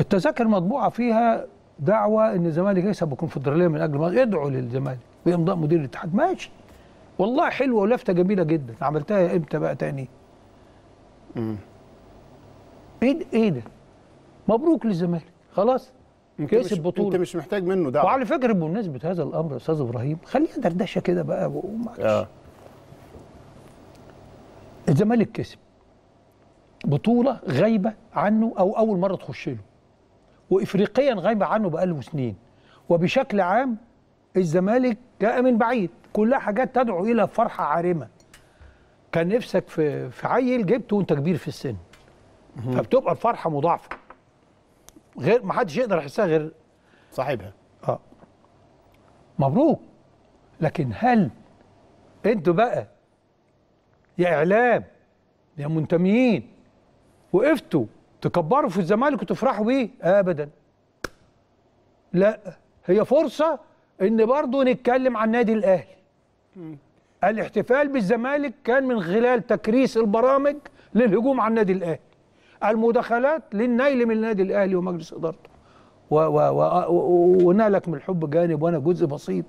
التذاكر مطبوعه فيها دعوه ان الزمالك يكسب الكونفدراليه من اجل مصر ادعوا للزمالك بامضاء مدير الاتحاد ماشي والله حلوه ولفته جميله جدا عملتها امتى بقى تاني؟ امم ايه ده؟ ايه ده؟ مبروك للزمالك خلاص كسب بطوله انت مش محتاج منه دعوه وعلى فكره بمناسبه هذا الامر يا استاذ ابراهيم خلينا دردشه كده بقى ومعلش آه. الزمالك كسب بطوله غايبه عنه او اول مره تخش له وإفريقيا غايبة عنه بقاله سنين وبشكل عام الزمالك جاء من بعيد كلها حاجات تدعو إلى فرحة عارمة كان نفسك في في عيل جبته وانت كبير في السن فبتبقى الفرحه مضاعفه غير ما حدش يقدر يحسها غير صاحبها اه مبروك لكن هل انتوا بقى يا اعلام يا منتميين وقفتوا تكبروا في الزمالك وتفرحوا بيه ابدا لا هي فرصه ان برضه نتكلم عن النادي الاهلي الاحتفال بالزمالك كان من خلال تكريس البرامج للهجوم على النادي الاهلي المداخلات للنيل من النادي الاهلي ومجلس ادارته و و و ونالك من الحب جانب وانا جزء بسيط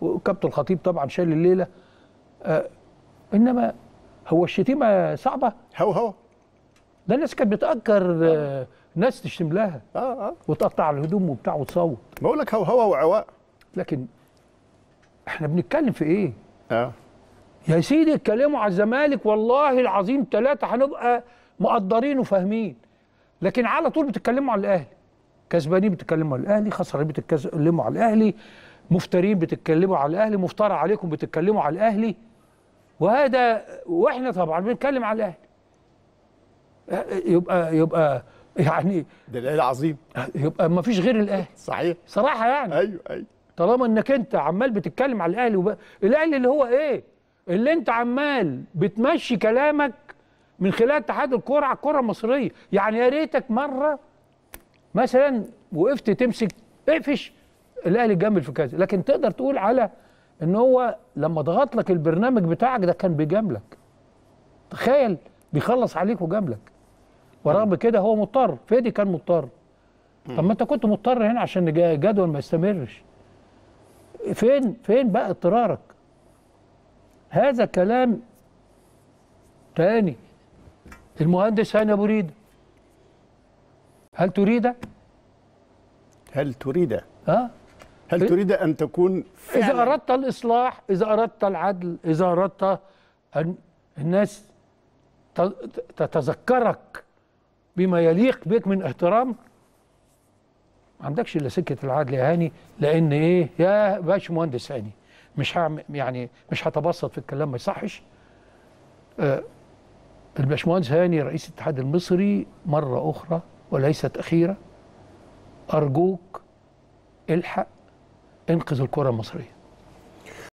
وكابتن الخطيب طبعا شال الليله آه انما هو الشتيمه صعبه هو هو ده الناس كانت بتأجر آه. ناس تشتم لها اه اه وتقطع الهدوم وبتاع وتصوت بقول لك هوهوه وعواء لكن احنا بنتكلم في ايه؟ اه يا سيدي اتكلموا على الزمالك والله العظيم ثلاثه هنبقى مقدرين وفاهمين لكن على طول بتتكلموا على الاهلي كسبانين بتتكلموا على الاهلي خسرانين بتتكلموا على الاهلي مفترين بتتكلموا على الاهلي مفترى عليكم بتتكلموا على الاهلي وهذا واحنا طبعا بنتكلم على الاهلي يبقى يبقى يعني ده الاهلي عظيم يبقى ما فيش غير الاهلي صحيح صراحه يعني ايوه ايوه طالما انك انت عمال بتتكلم على الاهلي وب... الاهلي اللي هو ايه اللي انت عمال بتمشي كلامك من خلال اتحاد الكره على الكره المصريه يعني يا ريتك مره مثلا وقفت تمسك اقفش الاهلي جامل في كذا لكن تقدر تقول على ان هو لما ضغط لك البرنامج بتاعك ده كان بيجاملك تخيل بيخلص عليك وجاملك ورغم كده هو مضطر فادي كان مضطر طب ما انت كنت مضطر هنا عشان الجدول ما يستمرش فين فين بقى اضطرارك هذا كلام تاني المهندس هاني ابو ريده هل تريد هل تريد ها هل تريد ان تكون فعلا اذا اردت الاصلاح اذا اردت العدل اذا اردت ان الناس تتذكرك بما يليق بك من احترام ما عندكش الا سكه العدل يا هاني لان ايه يا باش مهندس هاني مش هعمل يعني مش هتبسط في الكلام ما يصحش آه الباشمهندس هاني رئيس الاتحاد المصري مره اخرى وليست اخيره ارجوك الحق انقذ الكره المصريه